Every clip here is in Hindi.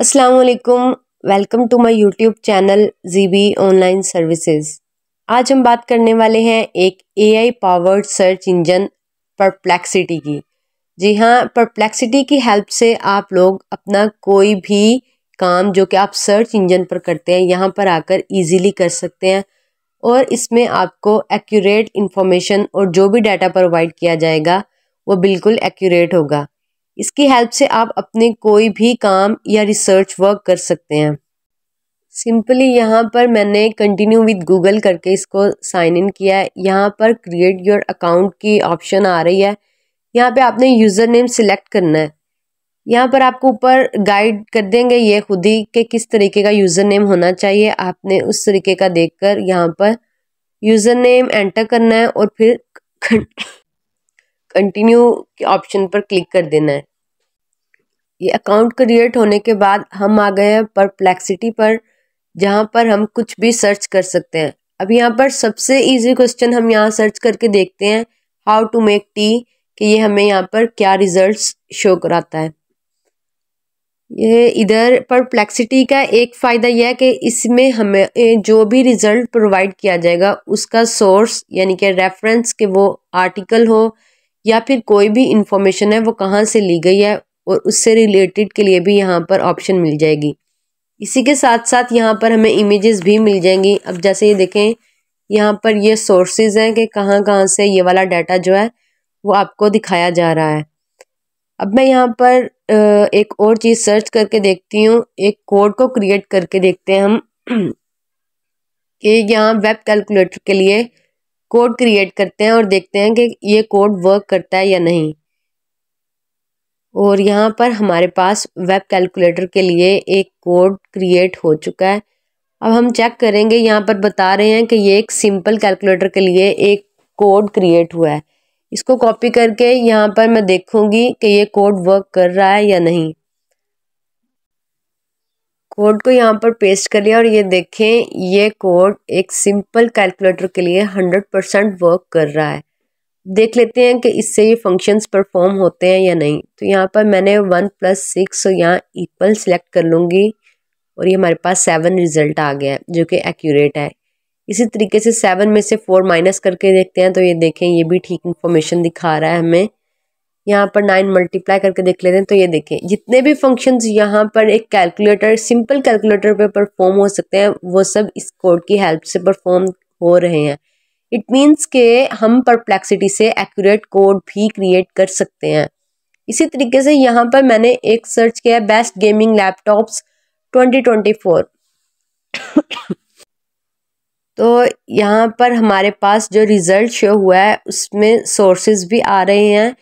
असलकम welcome to my YouTube channel B online services आज हम बात करने वाले हैं एक AI powered search engine Perplexity की जी हाँ परप्लेक्सिटी की हेल्प से आप लोग अपना कोई भी काम जो कि आप सर्च इंजन पर करते हैं यहाँ पर आकर इजीली कर सकते हैं और इसमें आपको एक्यूरेट इंफॉर्मेशन और जो भी डाटा प्रोवाइड किया जाएगा वो बिल्कुल एक्यूरेट होगा इसकी हेल्प से आप अपने कोई भी काम या रिसर्च वर्क कर सकते हैं सिंपली यहाँ पर मैंने कंटिन्यू विद गूगल करके इसको साइन इन किया है यहाँ पर क्रिएट योर अकाउंट की ऑप्शन आ रही है यहाँ पे आपने यूज़र नेम सिलेक्ट करना है यहाँ पर आपको ऊपर गाइड कर देंगे ये खुद ही कि किस तरीके का यूज़र नेम होना चाहिए आपने उस तरीके का देखकर यहाँ पर यूज़र नेम एंटर करना है और फिर कंटिन्यू के ऑप्शन पर क्लिक कर देना है ये अकाउंट क्रिएट होने के बाद हम आ गए हैं परप्लेक्सिटी पर जहाँ पर हम कुछ भी सर्च कर सकते हैं अब यहाँ पर सबसे इजी क्वेश्चन हम यहाँ सर्च करके देखते हैं हाउ टू मेक टी कि ये हमें यहाँ पर क्या रिजल्ट्स शो कराता है ये इधर परप्लेक्सिटी का एक फ़ायदा यह है कि इसमें हमें जो भी रिज़ल्ट प्रोवाइड किया जाएगा उसका सोर्स यानी कि रेफरेंस के वो आर्टिकल हो या फिर कोई भी इंफॉर्मेशन है वो कहाँ से ली गई है और उससे रिलेटेड के लिए भी यहाँ पर ऑप्शन मिल जाएगी इसी के साथ साथ यहाँ पर हमें इमेजेस भी मिल जाएंगी अब जैसे ये देखें यहाँ पर ये सोर्सेज हैं कि कहाँ कहाँ से ये वाला डाटा जो है वो आपको दिखाया जा रहा है अब मैं यहाँ पर एक और चीज़ सर्च करके देखती हूँ एक कोड को क्रिएट करके देखते हैं हम कि यहाँ वेब कैलकुलेटर के लिए कोड क्रिएट करते हैं और देखते हैं कि ये कोड वर्क करता है या नहीं और यहाँ पर हमारे पास वेब कैलकुलेटर के लिए एक कोड क्रिएट हो चुका है अब हम चेक करेंगे यहाँ पर बता रहे हैं कि ये एक सिंपल कैलकुलेटर के लिए एक कोड क्रिएट हुआ है इसको कॉपी करके यहाँ पर मैं देखूंगी कि ये कोड वर्क कर रहा है या नहीं कोड को यहाँ पर पेस्ट कर लिया और ये देखें ये कोड एक सिंपल कैलकुलेटर के लिए हंड्रेड परसेंट वर्क कर रहा है देख लेते हैं कि इससे ये फंक्शंस परफॉर्म होते हैं या नहीं तो यहाँ पर मैंने वन प्लस सिक्स यहाँ इक्वल सेलेक्ट कर लूँगी और ये हमारे पास सेवन रिज़ल्ट आ गया है जो कि एक्यूरेट है इसी तरीके से सेवन में से फोर माइनस करके देखते हैं तो ये देखें ये भी ठीक इन्फॉर्मेशन दिखा रहा है हमें यहाँ पर नाइन मल्टीप्लाई करके देख लेते हैं तो ये देखें जितने भी फंक्शंस यहाँ पर एक कैलकुलेटर सिंपल कैलकुलेटर पे परफॉर्म हो सकते हैं वो सब इस कोड की हेल्प से परफॉर्म हो रहे हैं इट मीन्स के हम परप्लेक्सिटी से एक्यूरेट कोड भी क्रिएट कर सकते हैं इसी तरीके से यहाँ पर मैंने एक सर्च किया बेस्ट गेमिंग लैपटॉप्स 2024 तो यहाँ पर हमारे पास जो रिज़ल्ट शो हुआ है उसमें सोर्सेज भी आ रहे हैं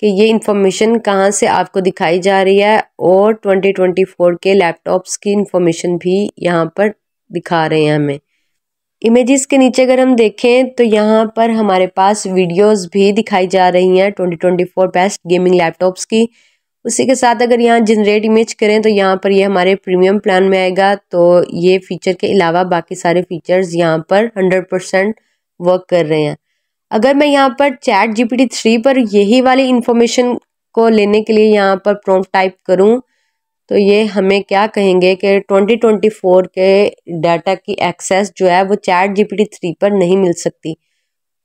कि ये इन्फॉर्मेशन कहाँ से आपको दिखाई जा रही है और 2024 के लैपटॉप्स की इन्फॉर्मेशन भी यहाँ पर दिखा रहे हैं हमें इमेजेस के नीचे अगर हम देखें तो यहाँ पर हमारे पास वीडियोस भी दिखाई जा रही हैं 2024 बेस्ट गेमिंग लैपटॉप्स की उसी के साथ अगर यहाँ जनरेट इमेज करें तो यहाँ पर ये यह हमारे प्रीमियम प्लान में आएगा तो ये फीचर के अलावा बाकी सारे फीचर्स यहाँ पर 100 परसेंट वर्क कर रहे हैं अगर मैं यहाँ पर चैट जी पी पर यही वाली इन्फॉर्मेशन को लेने के लिए यहाँ पर प्रोम टाइप करूँ तो ये हमें क्या कहेंगे कि 2024 के डाटा की एक्सेस जो है वो चैट जीपीटी थ्री पर नहीं मिल सकती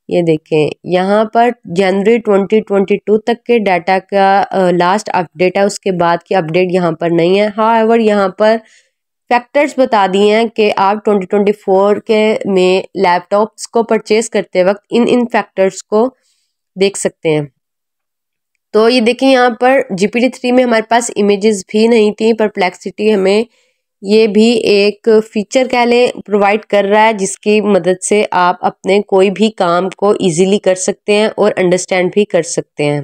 ये देखें यहाँ पर जनवरी 2022 तक के डाटा का लास्ट अपडेट है उसके बाद की अपडेट यहाँ पर नहीं है हाँ एवर यहाँ पर फैक्टर्स बता दिए हैं कि आप 2024 के में लैपटॉप्स को परचेज़ करते वक्त इन इन फैक्टर्स को देख सकते हैं तो ये देखें यहाँ पर जी थ्री में हमारे पास इमेजेस भी नहीं थी परप्लेक्सिटी हमें ये भी एक फीचर कह लें प्रोवाइड कर रहा है जिसकी मदद से आप अपने कोई भी काम को इजीली कर सकते हैं और अंडरस्टैंड भी कर सकते हैं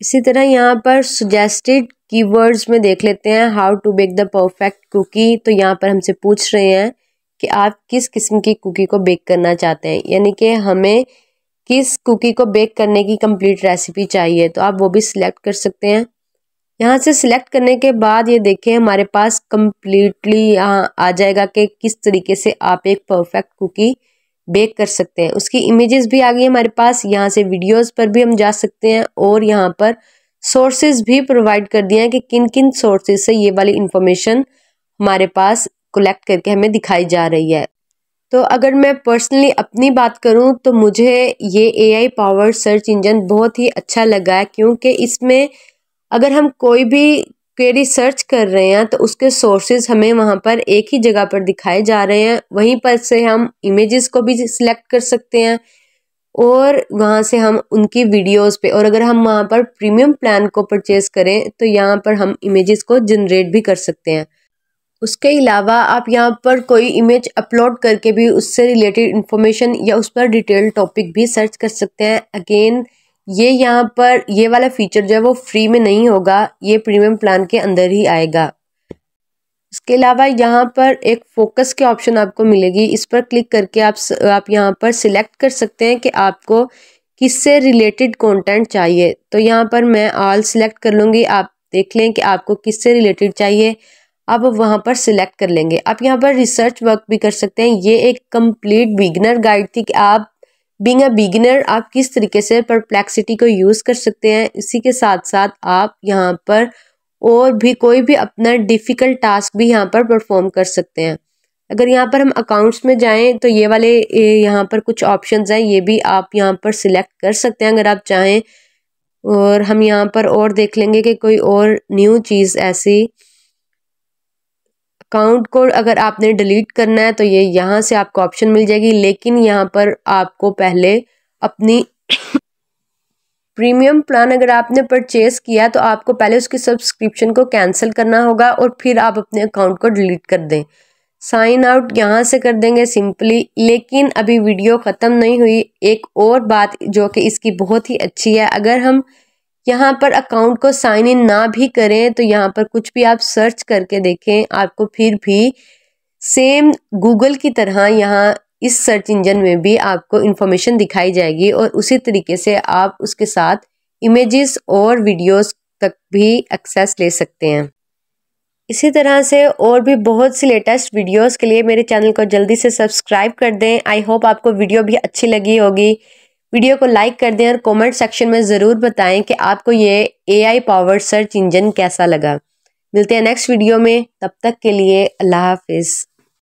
इसी तरह यहाँ पर सुजेस्टेड कीवर्ड्स में देख लेते हैं how to bake the perfect cookie तो यहाँ पर हमसे पूछ रहे हैं कि आप किस किस्म की कुकी को बेक करना चाहते हैं यानी कि हमें किस कुकी को बेक करने की कंप्लीट रेसिपी चाहिए तो आप वो भी सिलेक्ट कर सकते हैं यहाँ से सिलेक्ट करने के बाद ये देखें हमारे पास कम्प्लीटली यहाँ आ जाएगा कि किस तरीके से आप एक परफेक्ट कुकी बेक कर सकते हैं उसकी इमेजेस भी आ गई हमारे पास यहाँ से वीडियोस पर भी हम जा सकते हैं और यहाँ पर सोर्सेज भी प्रोवाइड कर दिए हैं कि किन किन सोर्सेज से ये वाली इन्फॉर्मेशन हमारे पास कलेक्ट करके हमें दिखाई जा रही है तो अगर मैं पर्सनली अपनी बात करूं तो मुझे ये एआई पावर सर्च इंजन बहुत ही अच्छा लगा है क्योंकि इसमें अगर हम कोई भी क्वेरी सर्च कर रहे हैं तो उसके सोर्सेज हमें वहाँ पर एक ही जगह पर दिखाए जा रहे हैं वहीं पर से हम इमेजेस को भी सिलेक्ट कर सकते हैं और वहाँ से हम उनकी वीडियोस पे और अगर हम वहाँ पर प्रीमियम प्लान को परचेज़ करें तो यहाँ पर हम इमेजेस को जनरेट भी कर सकते हैं उसके अलावा आप यहाँ पर कोई इमेज अपलोड करके भी उससे रिलेटेड इन्फॉर्मेशन या उस पर डिटेल टॉपिक भी सर्च कर सकते हैं अगेन ये यहाँ पर ये वाला फीचर जो है वो फ्री में नहीं होगा ये प्रीमियम प्लान के अंदर ही आएगा इसके अलावा यहाँ पर एक फोकस के ऑप्शन आपको मिलेगी इस पर क्लिक करके आप आप यहाँ पर सिलेक्ट कर सकते हैं कि आपको किससे रिलेटेड कंटेंट चाहिए तो यहाँ पर मैं ऑल सिलेक्ट कर लूँगी आप देख लें कि आपको किससे रिलेटेड चाहिए आप वहाँ पर सिलेक्ट कर लेंगे आप यहाँ पर रिसर्च वर्क भी कर सकते हैं ये एक कंप्लीट बिगनर गाइड थी कि आप बींग अ बिगिनर आप किस तरीके से परप्लेक्सिटी को यूज़ कर सकते हैं इसी के साथ साथ आप यहाँ पर और भी कोई भी अपना डिफ़िकल्ट टास्क भी यहाँ पर परफॉर्म कर सकते हैं अगर यहाँ पर हम अकाउंट्स में जाएं तो ये वाले यहाँ पर कुछ ऑप्शंस हैं ये भी आप यहाँ पर सिलेक्ट कर सकते हैं अगर आप चाहें और हम यहाँ पर और देख लेंगे कि कोई और न्यू चीज़ ऐसी अकाउंट को अगर आपने डिलीट करना है तो ये यहाँ से आपको ऑप्शन मिल जाएगी लेकिन यहाँ पर आपको पहले अपनी प्रीमियम प्लान अगर आपने परचेज किया तो आपको पहले उसकी सब्सक्रिप्शन को कैंसिल करना होगा और फिर आप अपने अकाउंट को डिलीट कर दें साइन आउट यहाँ से कर देंगे सिंपली लेकिन अभी वीडियो ख़त्म नहीं हुई एक और बात जो कि इसकी बहुत ही अच्छी है अगर हम यहाँ पर अकाउंट को साइन इन ना भी करें तो यहाँ पर कुछ भी आप सर्च करके देखें आपको फिर भी सेम गूगल की तरह यहाँ इस सर्च इंजन में भी आपको इन्फॉर्मेशन दिखाई जाएगी और उसी तरीके से आप उसके साथ इमेजेस और वीडियोस तक भी एक्सेस ले सकते हैं इसी तरह से और भी बहुत सी लेटेस्ट वीडियोस के लिए मेरे चैनल को जल्दी से सब्सक्राइब कर दें आई होप आपको वीडियो भी अच्छी लगी होगी वीडियो को लाइक कर दें और कमेंट सेक्शन में ज़रूर बताएं कि आपको ये एआई पावर सर्च इंजन कैसा लगा मिलते हैं नेक्स्ट वीडियो में तब तक के लिए अल्लाह हाफिज़